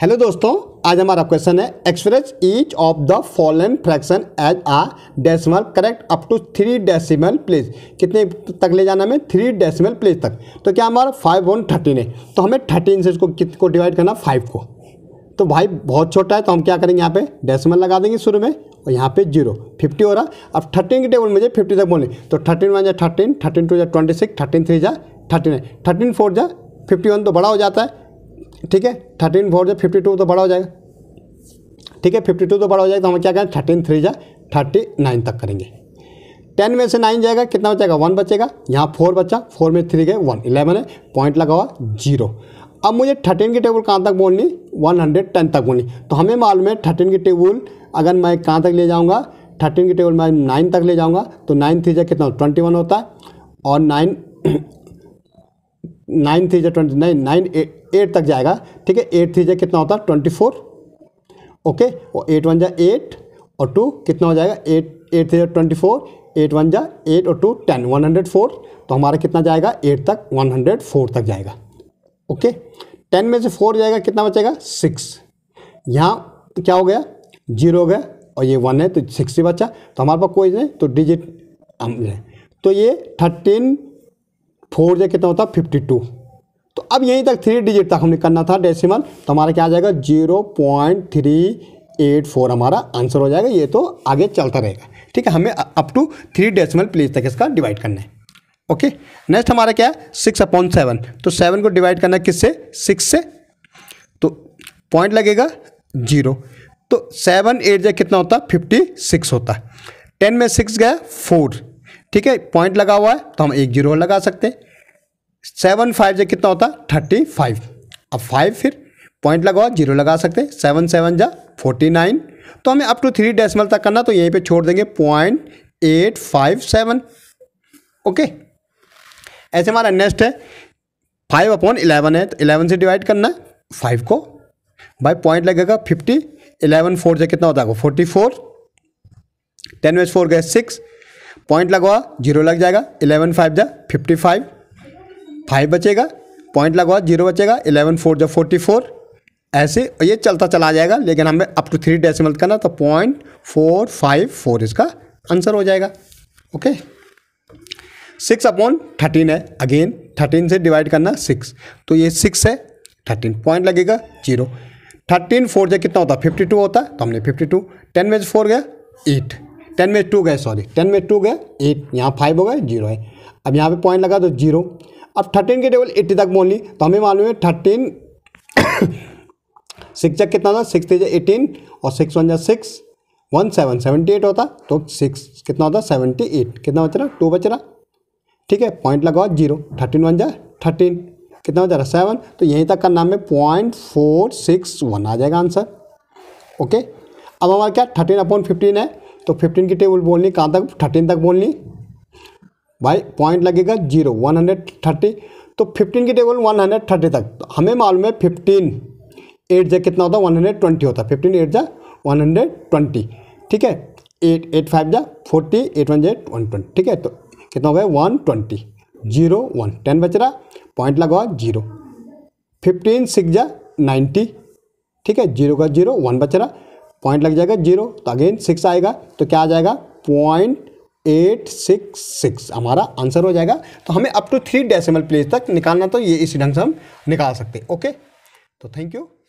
hello दोस्तों आज हमारा क्वेश्चन है express each of the following fraction as a decimal correct up to three decimal place कितने तक ले जाना हमें थ्री डेसिमल प्लेस तक तो क्या हमारा फाइव वन थर्टीन है तो हमें थर्टीन से इसको कित को डिवाइड करना फाइव को तो भाई बहुत छोटा है तो हम क्या करेंगे यहाँ पे डेसिमल लगा देंगे शुरू में और यहाँ पे जीरो फिफ्टी हो रहा अब थर्टीन के टेबल मुझे फिफ्टी तक बोलने तो थर्टीन वन जाए थर्टीन थर्टीन टू जाए ट्वेंटी सिक्स थर्टीन थ्री जा थर्टीन थर्टीन फोर जा फिफ्टी वन तो बड़ा हो जाता है ठीक है थर्टीन फोर जो फिफ्टी टू तो बड़ा हो जाएगा ठीक है फिफ्टी टू तो बड़ा हो जाएगा तो हम क्या करें थर्टीन थ्री जा थर्टी नाइन तक करेंगे टेन में से नाइन जाएगा कितना बचेगा वन बचेगा यहाँ फोर बच्चा फोर में थ्री गए वन इलेवन है पॉइंट लगा हुआ जीरो अब मुझे थर्टीन की टेबल कहाँ तक बोलनी वन हंड्रेड टेन तक बोलनी तो हमें मालूम है थर्टीन की टेबल अगर मैं कहाँ तक ले जाऊँगा थर्टीन की टेबल मैं नाइन तक ले जाऊँगा तो नाइन थ्री जा कितना ट्वेंटी वन होता है और नाइन नाइन थ्री जो ट्वेंटी नाइन नाइन एट तक जाएगा ठीक है एट थ्री जै कितना होता है ट्वेंटी फोर ओके और एट वन जै एट और टू कितना हो जाएगा eight eight three twenty four eight one जै एट और two ten one hundred four तो हमारा कितना जाएगा एट तक वन हंड्रेड फोर तक जाएगा ओके टेन में से फोर जाएगा कितना बचेगा सिक्स यहाँ तो क्या हो गया जीरो हो गया और ये वन है तो सिक्स ही बचा तो हमारे पास कोई नहीं तो डिजिट हम तो ये थर्टीन फोर जे कितना होता है फिफ्टी टू तो अब यहीं तक थ्री डिजिट तक हमने करना था डेसिमल तो हमारा क्या आ जाएगा zero point three eight four हमारा आंसर हो जाएगा ये तो आगे चलता रहेगा ठीक है हमें up to three decimal place तक इसका डिवाइड करना है ओके नेक्स्ट हमारा क्या है सिक्स अपॉन सेवन तो सेवन को डिवाइड करना है किससे सिक्स से तो पॉइंट लगेगा जीरो तो सेवन एट जै कितना होता है फिफ्टी सिक्स होता है टेन में सिक्स गया फोर ठीक है पॉइंट लगा हुआ है तो हम एक जीरो लगा सकते हैं सेवन फाइव जो कितना होता है थर्टी फाइव अब फाइव फिर पॉइंट लगा हुआ जीरो लगा सकते हैं सेवन सेवन जा फोर्टी नाइन तो हमें अप टू थ्री डेसिमल तक करना तो यहीं पे छोड़ देंगे point eight five seven okay ऐसे हमारा नेक्स्ट है फाइव अपॉन इलेवन है तो इलेवन से डिवाइड करना है फाइव को भाई पॉइंट लगेगा फिफ्टी इलेवन फोर से कितना होता है फोर्टी फोर टेन में फोर गए सिक्स पॉइंट लगवा जीरो लग जाएगा इलेवन फाइव जा फिफ्टी फाइव फाइव बचेगा पॉइंट लगवा जीरो बचेगा इलेवन फोर जा फोर्टी फोर ऐसे ये चलता चला जाएगा लेकिन हमें अप टू थ्री डेसिमल करना तो पॉइंट फोर फाइव फोर इसका आंसर हो जाएगा ओके सिक्स अपॉन थर्टीन है अगेन थर्टीन से डिवाइड करना सिक्स तो ये सिक्स है थर्टीन पॉइंट लगेगा जीरो थर्टीन फोर जो कितना होता फिफ्टी टू होता तो हमने फिफ्टी टू टेन में फोर गया एट टेन में टू गए सॉरी टेन में टू गए एट यहाँ फाइव हो गए जीरो है अब यहाँ पे पॉइंट लगा तो जीरो अब थर्टीन के टेबल एट्टी तक मोल ली तो हमें मालूम है थर्टीन सिक्स जब कितना था सिक्स थ्री एटीन और सिक्स वन जब six one seven seventy eight होता तो सिक्स कितना होता सेवेंटी एट कितना बच रहा टू बच रहा ठीक है पॉइंट लगाओ जीरो थर्टीन वन जाए थर्टीन कितना बच रहा सेवन तो यहीं तक का नाम है पॉइंट फोर सिक्स वन आ जाएगा आंसर ओके अब हमारा क्या थर्टीन अपॉन फिफ्टीन है तो फिफ्टीन की टेबल बोलनी कहाँ तक थर्टीन तक बोलनी भाई पॉइंट लगेगा जीरो वन हंड्रेड थर्टी तो फिफ्टीन की टेबल वन हंड्रेड थर्टी तक तो हमें मालूम है फिफ्टीन एट जै कितना होता है वन हंड्रेड ट्वेंटी होता है फिफ्टीन एट जा वन हंड्रेड ट्वेंटी ठीक है एट एट फाइव जा फोर्टी एट वन जै वन ट्वेंटी ठीक है तो कितना हो गया one twenty zero one ten बच रहा पॉइंट लगवा जीरो फिफ्टीन सिक्स जा नाइन्टी ठीक है जीरो का जीरो वन बच रहा पॉइंट लग जाएगा जीरो तो अगेन सिक्स आएगा तो क्या आ जाएगा पॉइंट एट सिक्स सिक्स हमारा आंसर हो जाएगा तो हमें up to three decimal place तक निकालना तो ये इसी ढंग से हम निकाल सकते हैं ओके तो थैंक यू